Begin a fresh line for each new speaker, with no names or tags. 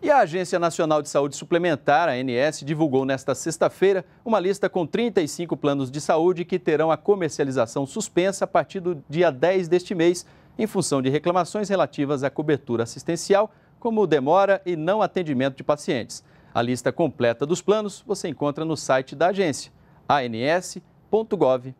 E a Agência Nacional de Saúde Suplementar, ANS, divulgou nesta sexta-feira uma lista com 35 planos de saúde que terão a comercialização suspensa a partir do dia 10 deste mês, em função de reclamações relativas à cobertura assistencial, como demora e não atendimento de pacientes. A lista completa dos planos você encontra no site da agência, ans.gov.br.